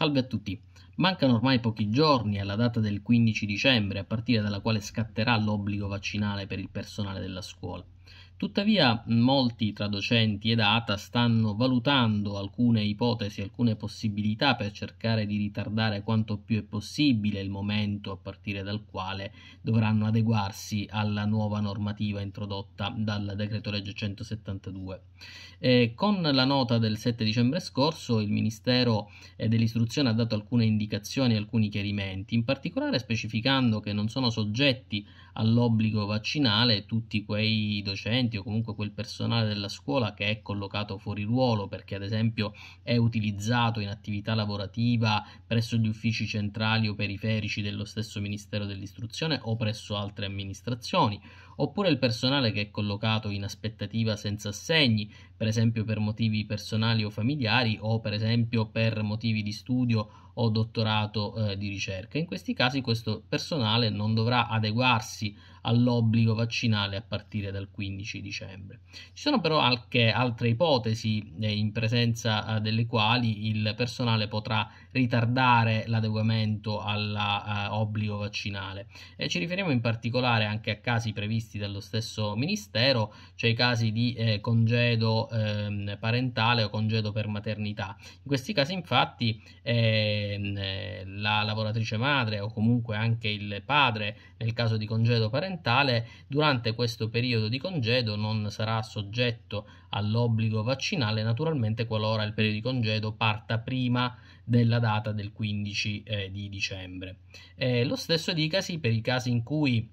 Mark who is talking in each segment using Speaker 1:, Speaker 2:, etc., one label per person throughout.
Speaker 1: Salve a tutti. Mancano ormai pochi giorni alla data del 15 dicembre, a partire dalla quale scatterà l'obbligo vaccinale per il personale della scuola. Tuttavia molti tra docenti e data stanno valutando alcune ipotesi, alcune possibilità per cercare di ritardare quanto più è possibile il momento a partire dal quale dovranno adeguarsi alla nuova normativa introdotta dal decreto legge 172. Eh, con la nota del 7 dicembre scorso il Ministero eh, dell'Istruzione ha dato alcune indicazioni e alcuni chiarimenti, in particolare specificando che non sono soggetti all'obbligo vaccinale tutti quei docenti docenti o comunque quel personale della scuola che è collocato fuori ruolo perché ad esempio è utilizzato in attività lavorativa presso gli uffici centrali o periferici dello stesso Ministero dell'Istruzione o presso altre amministrazioni, oppure il personale che è collocato in aspettativa senza assegni, per esempio per motivi personali o familiari o per esempio per motivi di studio o dottorato eh, di ricerca. In questi casi questo personale non dovrà adeguarsi all'obbligo vaccinale a partire dal 15 dicembre. Ci sono però anche altre ipotesi eh, in presenza eh, delle quali il personale potrà ritardare l'adeguamento all'obbligo eh, vaccinale. E ci riferiamo in particolare anche a casi previsti dallo stesso Ministero, cioè i casi di eh, congedo ehm, parentale o congedo per maternità. In questi casi infatti eh, Ehm, la lavoratrice madre o comunque anche il padre nel caso di congedo parentale durante questo periodo di congedo non sarà soggetto all'obbligo vaccinale naturalmente qualora il periodo di congedo parta prima della data del 15 eh, di dicembre. Eh, lo stesso dicasi per i casi in cui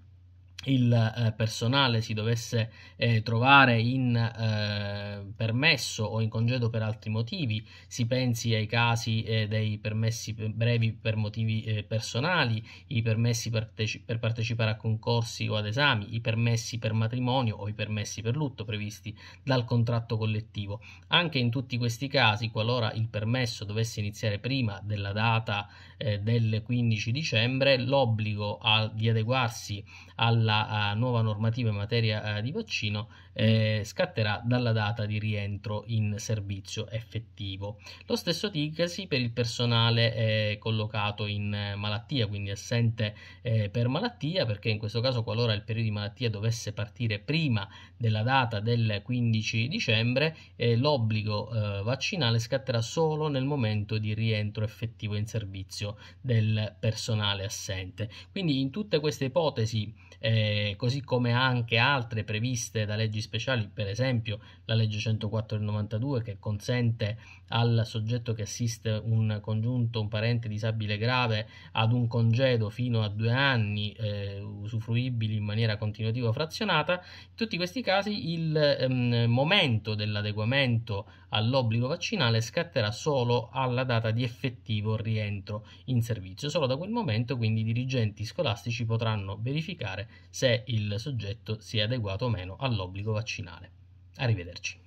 Speaker 1: il eh, personale si dovesse eh, trovare in eh, permesso o in congedo per altri motivi, si pensi ai casi eh, dei permessi brevi per motivi eh, personali, i permessi parteci per partecipare a concorsi o ad esami, i permessi per matrimonio o i permessi per lutto previsti dal contratto collettivo. Anche in tutti questi casi, qualora il permesso dovesse iniziare prima della data eh, del 15 dicembre, l'obbligo di adeguarsi alla la uh, nuova normativa in materia uh, di vaccino eh, scatterà dalla data di rientro in servizio effettivo. Lo stesso dicasi per il personale eh, collocato in eh, malattia, quindi assente eh, per malattia, perché in questo caso qualora il periodo di malattia dovesse partire prima della data del 15 dicembre, l'obbligo vaccinale scatterà solo nel momento di rientro effettivo in servizio del personale assente. Quindi in tutte queste ipotesi eh, eh, così come anche altre previste da leggi speciali, per esempio la legge 104 del 92 che consente al soggetto che assiste un congiunto, un parente disabile grave ad un congedo fino a due anni eh, usufruibili in maniera continuativa o frazionata, in tutti questi casi il ehm, momento dell'adeguamento all'obbligo vaccinale scatterà solo alla data di effettivo rientro in servizio. Solo da quel momento quindi i dirigenti scolastici potranno verificare se il soggetto si è adeguato o meno all'obbligo vaccinale. Arrivederci.